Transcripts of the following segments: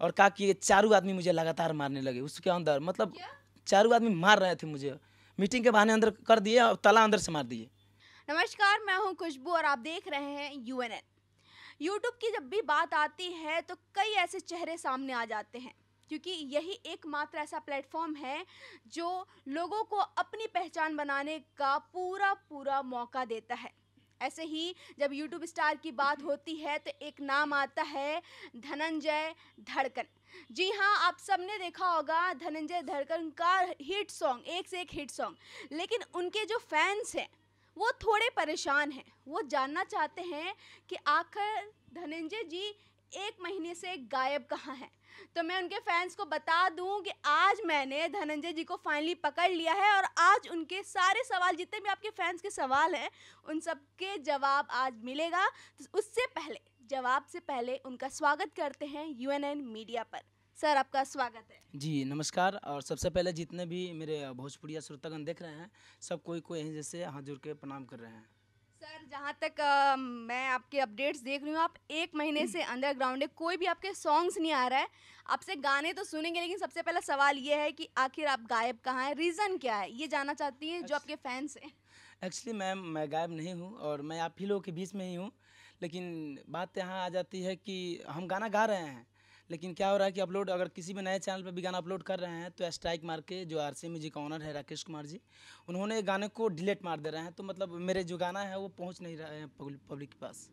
और कहा कि चारों आदमी मुझे लगातार मारने लगे उसके अंदर मतलब चारों आदमी मार रहे थे मुझे मीटिंग के बहाने अंदर कर दिए और तला अंदर से मार दिए नमस्कार मैं हूँ खुशबू और आप देख रहे हैं यू एन यूट्यूब की जब भी बात आती है तो कई ऐसे चेहरे सामने आ जाते हैं क्योंकि यही एकमात्र ऐसा प्लेटफॉर्म है जो लोगों को अपनी पहचान बनाने का पूरा पूरा मौका देता है ऐसे ही जब यूट्यूब स्टार की बात हम्म। होती है तो एक नाम आता है धनंजय धड़कन जी हाँ आप सबने देखा होगा धनंजय धड़कन का हिट सॉन्ग एक से एक हिट सॉन्ग लेकिन उनके जो फैंस हैं वो थोड़े परेशान हैं वो जानना चाहते हैं कि आखिर धनंजय जी एक महीने से गायब कहाँ हैं तो मैं उनके फैंस को बता दूं कि आज मैंने धनंजय जी को फाइनली पकड़ लिया है और आज उनके सारे सवाल जितने भी आपके फैंस के सवाल हैं उन सब के जवाब आज मिलेगा तो उससे पहले जवाब से पहले उनका स्वागत करते हैं यू मीडिया पर सर आपका स्वागत है जी नमस्कार और सबसे पहले जितने भी मेरे भोजपुरिया श्रोतागण देख रहे हैं सब कोई को यहीं जैसे हाथ जोड़ के प्रणाम कर रहे हैं सर जहाँ तक आ, मैं आपके अपडेट्स देख रही हूँ आप एक महीने से अंडरग्राउंड है कोई भी आपके सॉन्ग्स नहीं आ रहा है आपसे गाने तो सुनेंगे लेकिन सबसे पहला सवाल ये है कि आखिर आप गायब कहाँ हैं रीज़न क्या है ये जानना चाहती हैं जो आपके फैंस हैं एक्चुअली मैम मैं गायब नहीं हूँ और मैं आप ही लोगों के बीच में ही हूँ लेकिन बात यहाँ आ जाती है कि हम गाना गा रहे हैं लेकिन क्या हो रहा है कि अपलोड अगर किसी भी नए चैनल पर भी गाना अपलोड कर रहे हैं तो स्ट्राइक मार के जो आर सी म्यूजिक ऑनर है राकेश कुमार जी उन्होंने गाने को डिलेट मार दे रहे हैं तो मतलब मेरे जो गाना है वो पहुँच नहीं रहा है पब्लिक के पास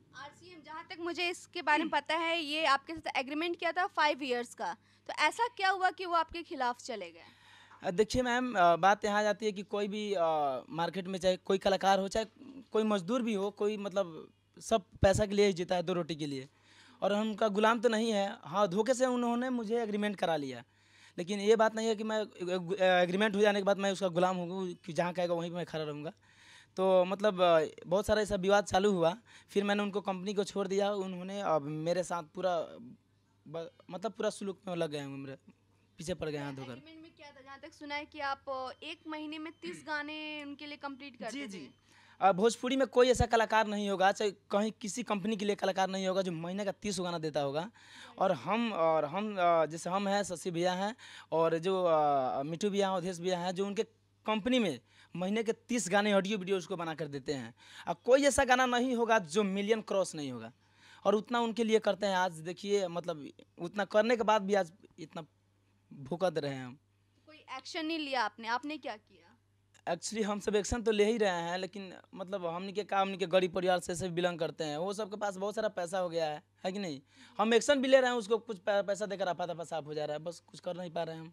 एम जहाँ तक मुझे इसके बारे में पता है ये आपके साथ एग्रीमेंट किया था फाइव ईयर्स का तो ऐसा क्या हुआ कि वो आपके खिलाफ चले गए देखिए मैम बात यहाँ आ जाती है कि कोई भी आ, मार्केट में चाहे कोई कलाकार हो चाहे कोई मजदूर भी हो कोई मतलब सब पैसा के लिए ही जीता है दो रोटी के लिए और उनका गुलाम तो नहीं है हाँ धोखे से उन्होंने मुझे एग्रीमेंट करा लिया लेकिन ये बात नहीं है कि मैं एग्रीमेंट हो जाने के बाद मैं उसका गुलाम हूँ कि जहाँ कहेगा वहीं पर मैं खड़ा रहूँगा तो मतलब बहुत सारा ऐसा विवाद चालू हुआ फिर मैंने उनको कंपनी को छोड़ दिया उन्होंने अब मेरे साथ पूरा मतलब पूरा सुलूक में लग गए मेरे पीछे पड़ गए हाथ धोकर में क्या था जहाँ तक सुना है कि आप एक महीने में तीस गाने उनके लिए कंप्लीट कर जी जी भोजपुरी में कोई ऐसा कलाकार नहीं होगा चाहे कहीं किसी कंपनी के लिए कलाकार नहीं होगा जो महीने का तीस गाना देता होगा और हम और हम जैसे हम हैं शशि भैया हैं और जो मिठू भैया हैं अवधेश भैया हैं जो उनके कंपनी में महीने के तीस गाने ऑडियो वीडियो उसको बना कर देते हैं और कोई ऐसा गाना नहीं होगा जो मिलियन क्रॉस नहीं होगा और उतना उनके लिए करते हैं आज देखिए मतलब उतना करने के बाद भी आज इतना भुगत रहे हैं हम कोई एक्शन नहीं लिया आपने आपने क्या किया एक्चुअली हम सब एक्शन तो ले ही रहे हैं लेकिन मतलब हमने के काम के गरीब परिवार से सब बिलोंग करते हैं वो सबके पास बहुत सारा पैसा हो गया है है कि नहीं हम एक्शन भी ले रहे हैं उसको कुछ पैसा देकर आफा दफा साफ हो जा रहा है बस कुछ कर नहीं पा रहे हैं हम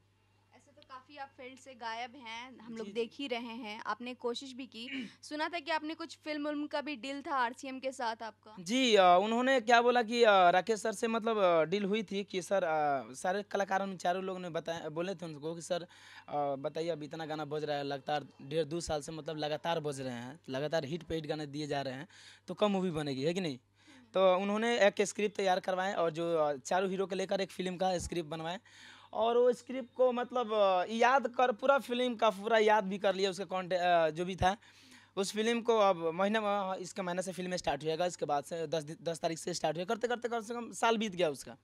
काफ़ी आप फील्ड से गायब हैं हम लोग देख ही रहे हैं आपने कोशिश भी की सुना था कि आपने कुछ फिल्म उल्म का भी डील था आरसीएम के साथ आपका जी आ, उन्होंने क्या बोला कि आ, राकेश सर से मतलब डील हुई थी कि सर आ, सारे कलाकारों ने चारों लोग ने बताया बोले थे उनको कि सर बताइए अब इतना गाना बज रहा है लगातार डेढ़ दो साल से मतलब लगातार बज रहे हैं लगातार हिट पे हिट गाने दिए जा रहे हैं तो कम मूवी बनेगी है कि नहीं हम्म। तो उन्होंने एक स्क्रिप्ट तैयार करवाएं और जो चारों हीरो के लेकर एक फिल्म का स्क्रिप्ट बनवाएं और वो स्क्रिप्ट को मतलब याद कर पूरा फिल्म का पूरा याद भी कर लिया उसके कॉन्टे जो भी था उस फिल्म को अब महीने इसके महीने से फिल्म स्टार्ट हुएगा इसके बाद से दस दस तारीख से स्टार्ट हुए करते करते कम से कम साल बीत गया उसका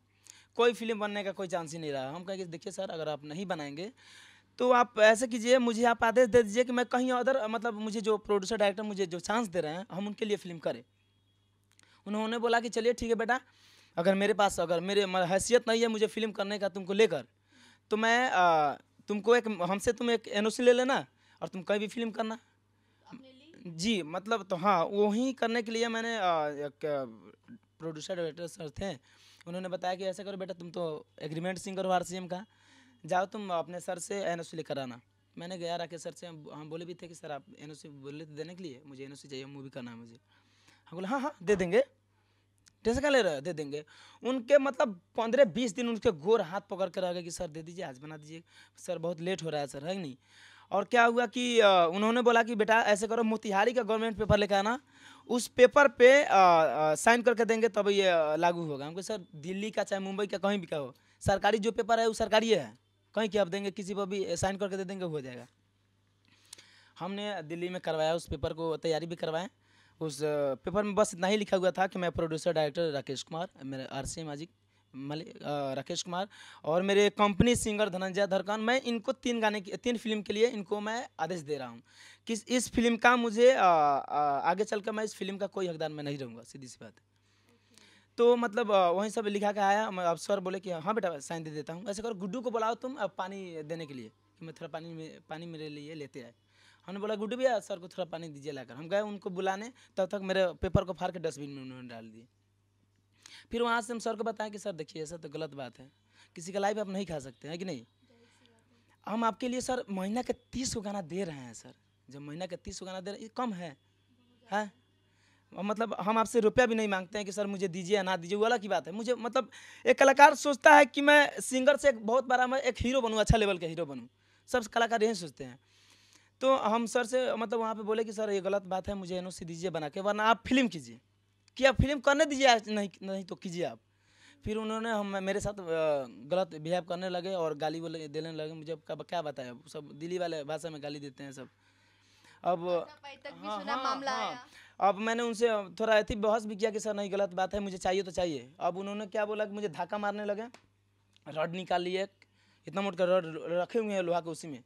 कोई फिल्म बनने का कोई चांस ही नहीं रहा हम कहेंगे देखिए सर अगर आप नहीं बनाएंगे तो आप ऐसे कीजिए मुझे आप आदेश दे दीजिए कि मैं कहीं अदर मतलब मुझे जो प्रोड्यूसर डायरेक्टर मुझे जो चांस दे रहे हैं हम उनके लिए फिल्म करें उन्होंने बोला कि चलिए ठीक है बेटा अगर मेरे पास अगर मेरे मतलब हैसियत नहीं है मुझे फिल्म करने का तुमको लेकर तो मैं आ, तुमको एक हमसे तुम एक एन ले लेना और तुम कहीं भी फिल्म करना जी मतलब तो हाँ वही करने के लिए मैंने आ, एक प्रोड्यूसर डायरेक्टर सर थे उन्होंने बताया कि ऐसा करो बेटा तुम तो एग्रीमेंट सिंगर हो आर का जाओ तुम अपने सर से एन लेकर कराना मैंने गया राकेश सर से हम बोले भी थे कि सर आप एन बोले थे तो देने के लिए मुझे एन चाहिए मूवी करना है मुझे हम बोले हाँ हाँ दे देंगे ढेसका ले रहे दे देंगे उनके मतलब पंद्रह बीस दिन उनके गोर हाथ पकड़ के रह गए कि सर दे दीजिए आज बना दीजिए सर बहुत लेट हो रहा है सर है नहीं और क्या हुआ कि उन्होंने बोला कि बेटा ऐसे करो मोतिहारी का गवर्नमेंट पेपर लेकर आना उस पेपर पे साइन करके देंगे तब ये लागू होगा हमको सर दिल्ली का चाहे मुंबई का कहीं भी का हो सरकारी जो पेपर है वो सरकारी है कहीं क्या आप देंगे किसी पर भी साइन करके दे देंगे हो जाएगा हमने दिल्ली में करवाया उस पेपर को तैयारी भी करवाएं उस पेपर में बस इतना ही लिखा हुआ था कि मैं प्रोड्यूसर डायरेक्टर राकेश कुमार मेरे आर सी माजिक मलिक राकेश कुमार और मेरे कंपनी सिंगर धनंजय धरकान मैं इनको तीन गाने की तीन फिल्म के लिए इनको मैं आदेश दे रहा हूँ कि इस फिल्म का मुझे आ, आ, आगे चलकर मैं इस फिल्म का कोई हकदार मैं नहीं रहूँगा सीधी सी बात है तो मतलब वहीं सब लिखा के आया अब सर बोले कि हाँ बेटा साइन दे देता हूँ ऐसे करो गुड्डू को बुलाओ तुम अब पानी देने के लिए कि मैं थोड़ा पानी में पानी मेरे लिए लेते आए हमने बोला गुड भैया सर को थोड़ा पानी दीजिए लाकर हम गए उनको बुलाने तब तक मेरे पेपर को फाड़ के डस्टबिन में उन्होंने डाल दिए फिर वहाँ से हम सर को बताएं कि सर देखिए ऐसा तो गलत बात है किसी का लाइफ आप नहीं खा सकते हैं कि नहीं हम आपके लिए सर महीना के तीस को गाना दे रहे हैं सर जब महीना के तीस को गाना दे रहे हैं कम है है मतलब हम आपसे रुपया भी नहीं मांगते हैं कि सर मुझे दीजिए या ना दीजिए वो अलग की बात है मुझे मतलब एक कलाकार सोचता है कि मैं सिंगर से एक बहुत बड़ा मैं एक हीरो बनूँ अच्छा लेवल का हीरो बनूँ सब कलाकार यही सोचते हैं तो हम सर से मतलब वहाँ पे बोले कि सर ये गलत बात है मुझे एन दीजिए बना के वरना आप फिल्म कीजिए कि आप फिल्म करने दीजिए नहीं नहीं तो कीजिए आप फिर उन्होंने हम मेरे साथ गलत बिहेव करने लगे और गाली बोले देने लगे मुझे क्या बताया सब दिल्ली वाले भाषा में गाली देते हैं सब अब हाँ, हाँ, हाँ, अब मैंने उनसे थोड़ा अति बहस भी किया कि सर नहीं गलत बात है मुझे चाहिए तो चाहिए अब उन्होंने क्या बोला कि मुझे धाका मारने लगे रड निकाल लिए इतना मोट कर रड रखे हुए हैं लोहा के उसी में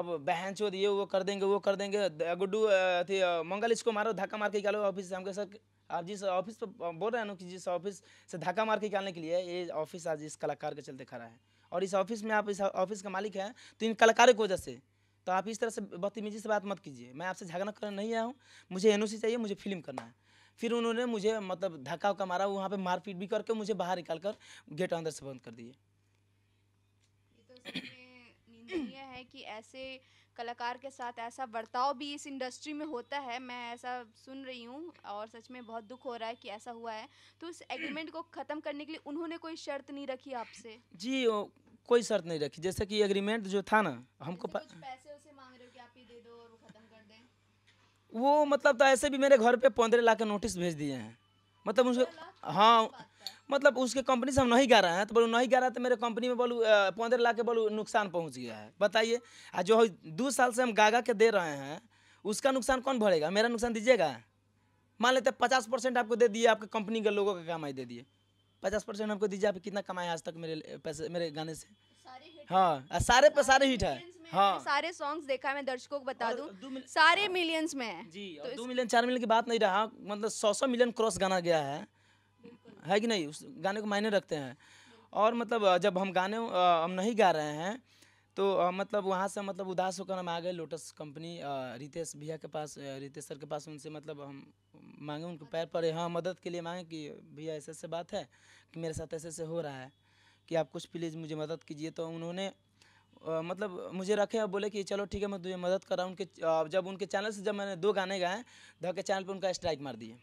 अब बहन चो ये वो कर देंगे वो कर देंगे गुड्डू अथी मंगल इसको मारो धक्का मार के निकालो ऑफिस से हमके सर आप जिस ऑफिस पर बोल रहे हैं ना कि जिस ऑफिस से धक्का मार के निकालने के लिए ये ऑफिस आज इस कलाकार के चलते खड़ा है और इस ऑफिस में आप इस ऑफिस का मालिक हैं तो इन कलाकारों की वजह से तो आप इस तरह से बदतमीजी से बात मत कीजिए मैं आपसे झगड़ा कर नहीं आया हूँ मुझे एन चाहिए मुझे फिल्म करना है फिर उन्होंने मुझे मतलब धक्का उक्का मारा वहाँ पर मारपीट भी करके मुझे बाहर निकाल कर गेट अंदर से बंद कर दिए हम्म। ये है कि ऐसे कलाकार के साथ ऐसा बर्ताव भी इस इंडस्ट्री में होता है मैं ऐसा सुन रही हूँ और सच में बहुत दुख हो रहा है कि ऐसा हुआ है तो उस एग्रीमेंट को ख़त्म करने के लिए उन्होंने कोई शर्त नहीं रखी आपसे जी ओ, कोई शर्त नहीं रखी जैसे कि एग्रीमेंट जो था ना हमको पा... पैसे उसे मांग रहे हो कि आप ही दे दो और वो ख़त्म कर दें वो मतलब तो ऐसे भी मेरे घर पे पंद्रह लाख के नोटिस भेज दिए हैं मतलब मुझे हाँ मतलब उसके कंपनी से हम नहीं गा रहे हैं तो बोलू नहीं गा रहा तो मेरे कंपनी में बोलू पंद्रह लाख के बोलू नुकसान पहुंच गया है बताइए आ जो दो साल से हम गागा के दे रहे हैं उसका नुकसान कौन भरेगा मेरा नुकसान दीजिएगा मान लेते पचास परसेंट आपको दे दिए आपके कंपनी के लोगों का कमाई दे दिए पचास परसेंट हमको दीजिए आप कितना कमाए आज तक मेरे पैसे मेरे गाने से हाँ सारे पे सारे हिट है हाँ सारे सॉन्ग्स देखा है मैं दर्शकों को बता दूं सारे मिलियंस हाँ। में है जी तो दो मिलियन चार मिलियन की बात नहीं रहा मतलब सौ सौ मिलियन क्रॉस गाना गया है है कि नहीं उस गाने को मायने रखते हैं और मतलब जब हम गाने हम नहीं गा रहे हैं तो मतलब वहाँ से मतलब उदास होकर हम आ गए लोटस कंपनी रितेश भैया के पास रितेश सर के पास उनसे मतलब हम मांगे उनको पैर पड़े हाँ मदद के लिए मांगे कि भैया ऐसे ऐसे बात है कि मेरे साथ ऐसे ऐसे हो रहा है कि आप कुछ प्लीज़ मुझे मदद कीजिए तो उन्होंने मतलब मुझे रखे और बोले कि चलो ठीक है मैं तुझे मदद कर रहा हूँ उनके जब उनके चैनल से जब मैंने दो गाने गाए धके चैनल पर उनका स्ट्राइक मार दिए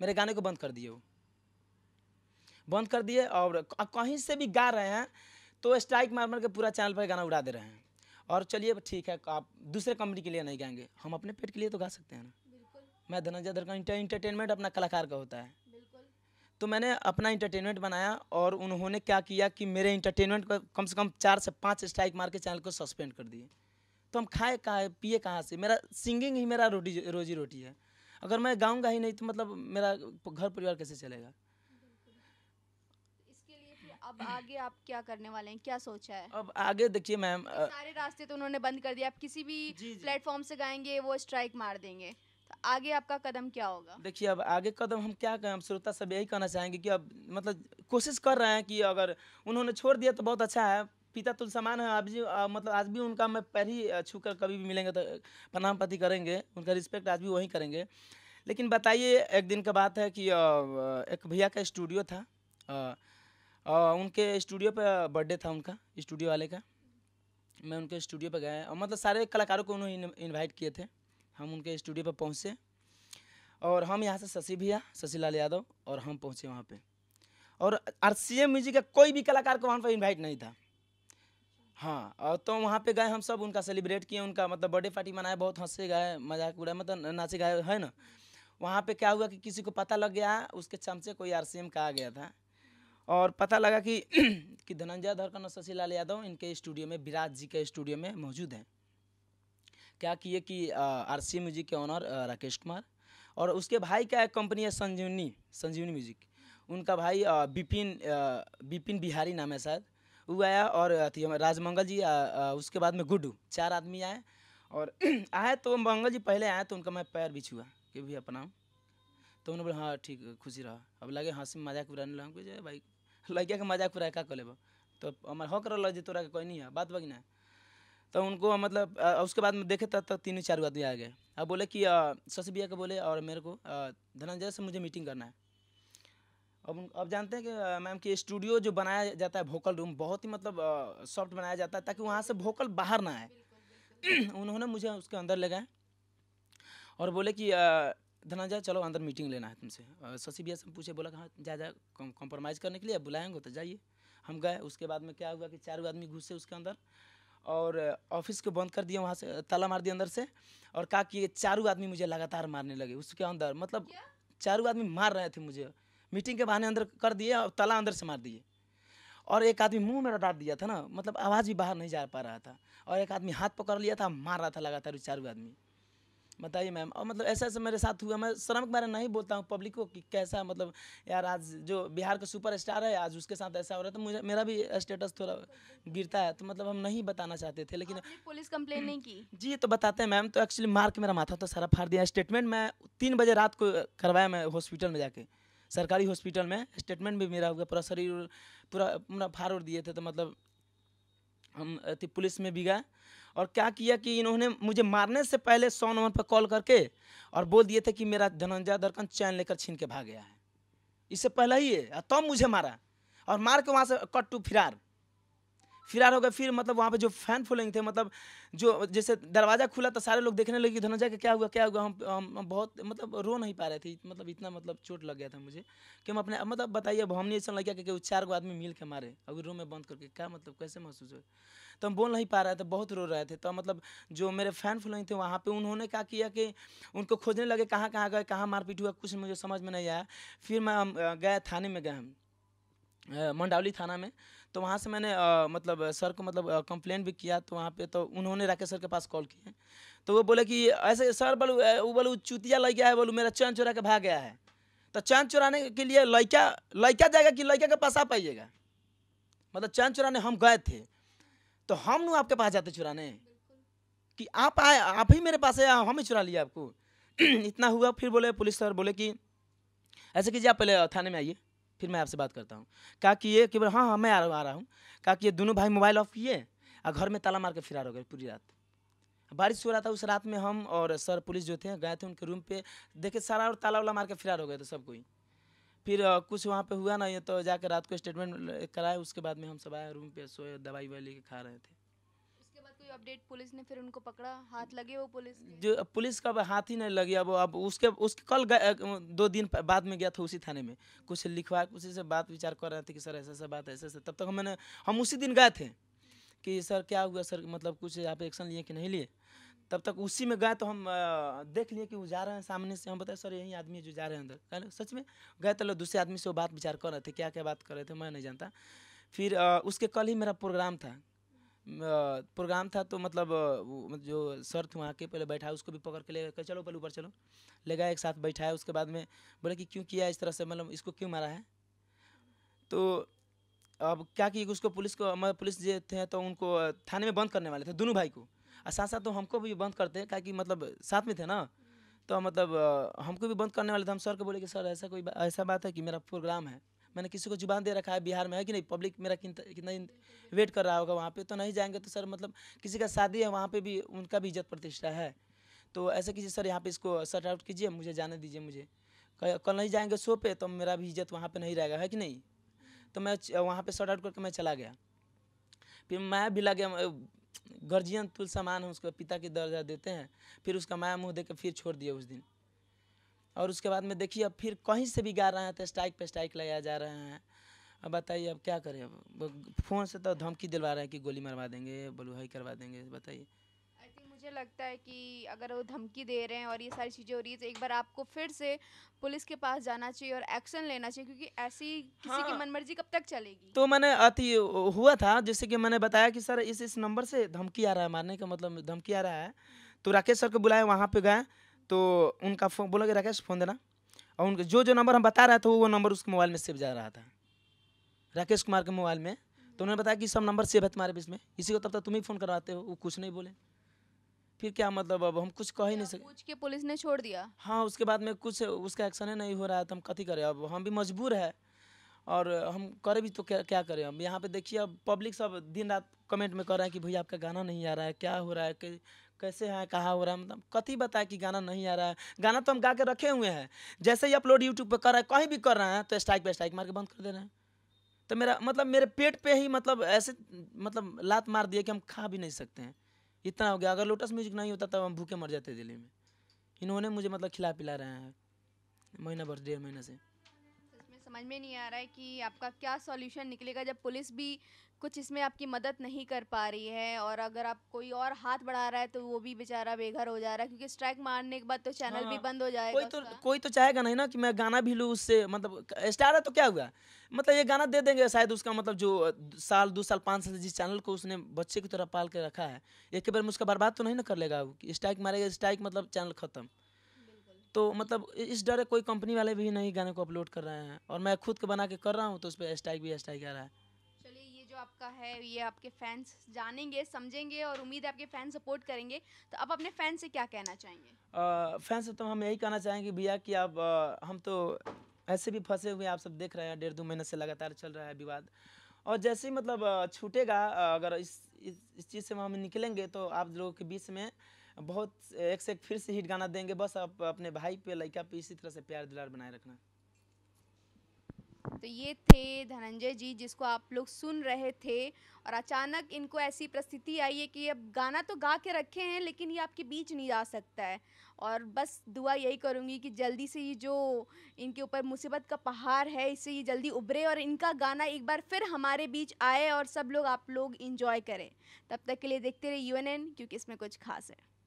मेरे गाने को बंद कर दिए वो बंद कर दिए और कहीं से भी गा रहे हैं तो स्ट्राइक मार मार के पूरा चैनल पर गाना उड़ा दे रहे हैं और चलिए ठीक है आप दूसरे कंपनी के लिए नहीं गाएंगे हम अपने पेट के लिए तो गा सकते हैं ना मैं धनंजय दर का इंटरटेनमेंट अपना कलाकार का होता है तो मैंने अपना इंटरटेनमेंट बनाया और उन्होंने क्या किया कि मेरे इंटरटेनमेंट को कम से कम चार से पाँच स्ट्राइक मार के चैनल को सस्पेंड कर दिए तो हम खाए कहाँ पिए कहाँ से मेरा सिंगिंग ही मेरा रोटी रोजी रोटी है अगर मैं गाऊँगा ही नहीं तो मतलब मेरा घर परिवार कैसे चलेगा अब आगे आप क्या करने वाले हैं क्या सोचा है अब आगे देखिए मैम सारे रास्ते तो उन्होंने बंद कर दिया आप किसी भी प्लेटफॉर्म से गाएंगे वो स्ट्राइक मार देंगे तो आगे आपका कदम क्या होगा देखिए अब आगे कदम हम क्या कहें हम श्रोता सब यही कहना चाहेंगे कि अब मतलब कोशिश कर रहे हैं कि अगर उन्होंने छोड़ दिया तो बहुत अच्छा है पिता तुल तो समान है आज भी मतलब आज भी उनका मैं पैर ही छू कर कभी भी मिलेंगे तो प्रणाम पति करेंगे उनका रिस्पेक्ट आज भी वही करेंगे लेकिन बताइए एक दिन का बात है कि एक भैया का स्टूडियो था आ, उनके स्टूडियो पर बर्थडे था उनका स्टूडियो वाले का मैं उनके स्टूडियो पर गया और मतलब सारे कलाकारों को उन्होंने इनवाइट किए थे हम उनके स्टूडियो पर पहुँचे और हम यहाँ से शशि भैया शशि लाल यादव और हम पहुँचे वहाँ पर और आर म्यूजिक का कोई भी कलाकार को वहाँ पर इन्वाइट नहीं था हाँ और तो वहाँ पे गए हम सब उनका सेलिब्रेट किए उनका मतलब बर्थडे पार्टी मनाए बहुत हंसे गए मजाक उड़ाए मतलब नाचे गए है ना वहाँ पे क्या हुआ कि किसी को पता लग गया उसके चमचे कोई आर का आ गया था और पता लगा कि कि धनंजय धरकन और शशिलाल यादव इनके स्टूडियो में विराज जी के स्टूडियो में मौजूद हैं क्या किए कि आर सी म्यूजिक के ऑनर राकेश कुमार और उसके भाई का एक कंपनी है संजीवनी संजीवनी म्यूजिक उनका भाई बिपिन बिपिन बिहारी नाम है शायद वो आया और राजमंगल जी आ, आ, उसके बाद में गुड्डू चार आदमी आए और आए तो मंगल जी पहले आए तो उनका मैं पैर भी छुआ कि भी अपना तो उन्होंने बोला हाँ ठीक खुशी रहा अब लगे हंसी मजाक उड़ाने लगा भाई लड़किया का मजाक पूरा का कोले तो हमारे हक रहा जी तोरा कोई नहीं है बात बगी ना तो उनको मतलब उसके बाद में देखे तब तक तो तीन चार आदमी आ गए अब बोले कि सस भैया के बोले और मेरे को धनंजय से मुझे मीटिंग करना है अब अब जानते हैं कि मैम कि स्टूडियो जो बनाया जाता है वोकल रूम बहुत ही मतलब सॉफ्ट बनाया जाता है ताकि वहाँ से वोकल बाहर ना आए उन्होंने मुझे उसके अंदर लगाए और बोले कि धनंजय चलो अंदर मीटिंग लेना है तुमसे शशि भैया से पूछे बोला हाँ जा जा कॉम्प्रोमाइज़ करने के लिए बुलाएंगे तो जाइए हम गए उसके बाद में क्या हुआ कि चारों आदमी घुसे उसके अंदर और ऑफिस को बंद कर दिया वहाँ से ताला मार दिया अंदर से और कहा कि चारों आदमी मुझे लगातार मारने लगे उसके अंदर मतलब चारों आदमी मार रहे थे मुझे मीटिंग के बहाने अंदर कर दिए और ताला अंदर से मार दिए और एक आदमी मुंह मेरा डांट दिया था ना मतलब आवाज़ भी बाहर नहीं जा पा रहा था और एक आदमी हाथ पकड़ लिया था मार रहा था लगातार चारों आदमी बताइए मैम और मतलब ऐसा ऐसा मेरे साथ हुआ मैं शर्म के बारे में नहीं बोलता हूँ पब्लिक को कि कैसा मतलब यार आज जो बिहार का सुपर स्टार है आज उसके साथ ऐसा हो रहा है तो मुझे मेरा भी स्टेटस थोड़ा गिरता है तो मतलब हम नहीं बताना चाहते थे लेकिन पुलिस कंप्लेन नहीं की जी तो बताते हैं मैम तो एक्चुअली मार के मेरा माथा तो सारा फाड़ दिया स्टेटमेंट मैं तीन बजे रात को करवाया मैं हॉस्पिटल में जाके सरकारी हॉस्पिटल में स्टेटमेंट भी मेरा हुआ पूरा शरीर पूरा पूरा फाड़ उड़ दिए थे तो मतलब हम पुलिस में भी गए और क्या किया कि इन्होंने मुझे मारने से पहले सौ नंबर पर कॉल करके और बोल दिए थे कि मेरा धनंजय दरकन चैन लेकर छीन के भाग गया है इससे पहले ही है तब तो मुझे मारा और मार के वहाँ से कट टू फिरार फिरार हो गए फिर मतलब वहाँ पे जो फैन फॉलोइंग थे मतलब जो जैसे दरवाज़ा खुला तो सारे लोग देखने लगे कि धनंजय का क्या हुआ क्या हुआ हम, हम बहुत मतलब रो नहीं पा रहे थे मतलब इतना मतलब चोट लग गया था मुझे कि हम अपने मतलब बताइए अब हमने ऐसा लग गया कि चार गो आदमी मिल के मारे अभी रूम में बंद करके क्या मतलब कैसे महसूस हो तो हम बोल नहीं पा रहे थे बहुत रो रहे थे तो मतलब जो मेरे फैन फॉलोइंग थे वहाँ पर उन्होंने क्या किया कि उनको खोजने लगे कहाँ कहाँ गए कहाँ मारपीट हुआ कुछ मुझे समझ में नहीं आया फिर मैं गया थाने में गए हम मंडावली थाना में तो वहाँ से मैंने आ, मतलब सर को मतलब कंप्लेन भी किया तो वहाँ पे तो उन्होंने राकेश सर के पास कॉल किए तो वो बोले कि ऐसे सर बोलू वो बोलू चुतिया लग गया है बोलू मेरा चैन चुरा के भाग गया है तो चैन चुराने के लिए लड़का लड़का जाएगा कि लड़का के पास आप आइएगा मतलब चैन चुराने हम गए थे तो हम न आपके पास जाते चुराने कि आप आए आप ही मेरे पास आए हम ही चुरा लिया आपको इतना हुआ फिर बोले पुलिस सर बोले कि ऐसे कीजिए आप पहले थाने में आइए फिर मैं आपसे बात करता हूँ कहा कि ये केवल हाँ हाँ मैं आ रहा आ रहा हूँ कहा कि ये दोनों भाई मोबाइल ऑफ किए और घर में ताला मार के फिरार हो गए पूरी रात बारिश हो रहा था उस रात में हम और सर पुलिस जो थे गए थे उनके रूम पे देखे सारा और ताला वाला मार के फिरार हो गए थे सब कोई फिर कुछ वहाँ पे हुआ ना ये तो जाकर रात को स्टेटमेंट कराए उसके बाद में हम सब आए रूम पे सोए दवाई वाई लेके खा रहे थे अपडेट पुलिस ने फिर उनको पकड़ा हाथ लगे वो पुलिस जो पुलिस का हाथ ही नहीं लगे अब अब उसके उसके कल दो दिन बाद में गया था उसी थाने में कुछ लिखवा उसी से बात विचार कर रहे थे कि सर ऐसा ऐसा बात ऐसे ऐसे तब तक मैंने हम उसी दिन गए थे कि सर क्या हुआ सर मतलब कुछ यहाँ पे एक्शन लिए कि नहीं लिए तब तक उसी में गए तो हम देख लिए कि वो जा रहे हैं सामने से हम बताए सर यही आदमी है जो जा रहे हैं अंदर सच में गए तो लोग दूसरे आदमी से वो बात विचार कर रहे थे क्या क्या बात कर रहे थे मैं नहीं जानता फिर उसके कल ही मेरा प्रोग्राम था प्रोग्राम था तो मतलब जो सर थे वहाँ के पहले बैठा उसको भी पकड़ के ले कर चलो पहले ऊपर चलो ले गया एक साथ बैठाया उसके बाद में बोले कि क्यों किया इस तरह से मतलब इसको क्यों मारा है तो अब क्या कि उसको पुलिस को मतलब पुलिस जो थे तो उनको थाने में बंद करने वाले थे दोनों भाई को और साथ साथ तो हमको भी बंद करते हैं क्या कि मतलब साथ में थे ना तो मतलब हमको भी बंद करने वाले थे हम सर को बोले कि सर ऐसा कोई ऐसा बात है कि मेरा प्रोग्राम है मैंने किसी को जुबान दे रखा है बिहार में है कि नहीं पब्लिक मेरा कितना वेट कर रहा होगा वहाँ पर तो नहीं जाएंगे तो सर मतलब किसी का शादी है वहाँ पर भी उनका भी इज्जत प्रतिष्ठा है तो ऐसा कीजिए सर यहाँ पे इसको शर्ट आउट कीजिए मुझे जाने दीजिए मुझे कल नहीं जाएंगे शो पे तो मेरा भी इज्जत वहाँ पे नहीं रहेगा है कि नहीं तो मैं वहाँ पे शॉर्ट आउट करके मैं चला गया फिर मैं भी लगे गया गर्जियन तुल सामान है उसको पिता की दर्जा देते हैं फिर उसका माया मुँह देकर फिर छोड़ दिया उस दिन और उसके बाद में देखिए अब फिर कहीं से भी गा रहे हैं तो स्ट्राइक पे स्ट्राइक लगाया जा रहे हैं अब बताइए अब क्या करें अब फ़ोन से तो धमकी दिलवा रहे हैं कि गोली मरवा देंगे बलुहाई करवा देंगे बताइए आई थिंक मुझे लगता है कि अगर वो धमकी दे रहे हैं और ये सारी चीज़ें हो रही है तो एक बार आपको फिर से पुलिस के पास जाना चाहिए और एक्शन लेना चाहिए क्योंकि ऐसी किसी हाँ। की मनमर्जी कब तक चलेगी तो मैंने अति हुआ था जैसे कि मैंने बताया कि सर इस इस नंबर से धमकी आ रहा है मारने का मतलब धमकी आ रहा है तो राकेश सर को बुलाए वहाँ पे गए तो उनका फोन बोला कि राकेश फ़ोन देना और उनके जो जो नंबर हम बता रहे थे वो नंबर उसके मोबाइल में सेव जा रहा था राकेश कुमार के मोबाइल में तो उन्होंने बताया कि सब नंबर सेव है तुम्हारे बीच में इसी को तब तक तुम ही फ़ोन करवाते हो वो कुछ नहीं बोले फिर क्या मतलब अब हम कुछ कह ही नहीं सके पूछ के पुलिस ने छोड़ दिया हाँ उसके बाद में कुछ उसका एक्शन ही नहीं हो रहा है तो हम कथी करें अब हम भी मजबूर है और हम करें भी तो क्या क्या करें हम यहाँ पे देखिए अब पब्लिक सब दिन रात कमेंट में कर रहे हैं कि भैया आपका गाना नहीं आ रहा है क्या हो रहा है कैसे हैं कहाँ हो रहा है मतलब कथी बताए कि गाना नहीं आ रहा है गाना तो हम गा के रखे हुए हैं जैसे ही अपलोड यूट्यूब पर कर रहे हैं कहीं भी कर रहे हैं तो स्ट्राइक पर स्ट्राइक मार के बंद कर दे रहे हैं तो मेरा मतलब मेरे पेट पे ही मतलब ऐसे मतलब लात मार दिए कि हम खा भी नहीं सकते हैं इतना हो गया अगर लोटस म्यूजिक नहीं होता तब हम भूखे मर जाते दिल्ली में इन्होंने मुझे मतलब खिला पिला रहे हैं महीना भर डेढ़ महीना से समझ में नहीं आ रहा है कि आपका क्या सॉल्यूशन निकलेगा जब पुलिस भी कुछ इसमें आपकी मदद नहीं कर पा रही है और अगर आप कोई और हाथ बढ़ा रहा है तो वो भी बेचारा बेघर हो जा रहा है क्योंकि स्ट्राइक मारने के बाद तो चैनल हाँ, भी हाँ। बंद हो जाएगा कोई तो कोई तो चाहेगा नहीं ना कि मैं गाना भी लूँ उससे मतलब स्टार है तो क्या हुआ मतलब ये गाना दे देंगे शायद उसका मतलब जो साल दो साल पाँच साल जिस चैनल को उसने बच्चे की तरह पाल के रखा है एक बार में उसका बर्बाद तो नहीं ना कर लेगा स्ट्राइक मारेगा स्ट्राइक मतलब चैनल खत्म तो मतलब इस डर कोई कंपनी वाले भी नहीं गाने को अपलोड कर रहे हैं और मैं खुद के बना के कर रहा हूँ तो उस पर स्ट्राइक भी स्ट्राइक आ रहा है जो आपका है ये आपके फैंस जानेंगे समझेंगे और उम्मीद है आपके फैन सपोर्ट करेंगे तो आप अपने फैन से क्या कहना चाहेंगे फैन से तो हम यही कहना चाहेंगे भैया कि आप हम तो ऐसे भी फंसे हुए आप सब देख रहे हैं डेढ़ दो महीने से लगातार चल रहा है विवाद और जैसे ही मतलब छूटेगा अगर इस इस चीज़ से हम निकलेंगे तो आप लोगों के बीच में बहुत एक से एक फिर से हिट गाना देंगे बस आप अपने भाई पे लड़का पे इसी तरह से प्यार दिलार बनाए रखना तो ये थे धनंजय जी जिसको आप लोग सुन रहे थे और अचानक इनको ऐसी परिस्थिति आई है कि अब गाना तो गा के रखे हैं लेकिन ये आपके बीच नहीं जा सकता है और बस दुआ यही करूँगी कि जल्दी से ये जो इनके ऊपर मुसीबत का पहाड़ है इससे ये जल्दी उभरे और इनका गाना एक बार फिर हमारे बीच आए और सब लोग आप लोग इन्जॉय करें तब तक के लिए देखते रहे यू क्योंकि इसमें कुछ खास है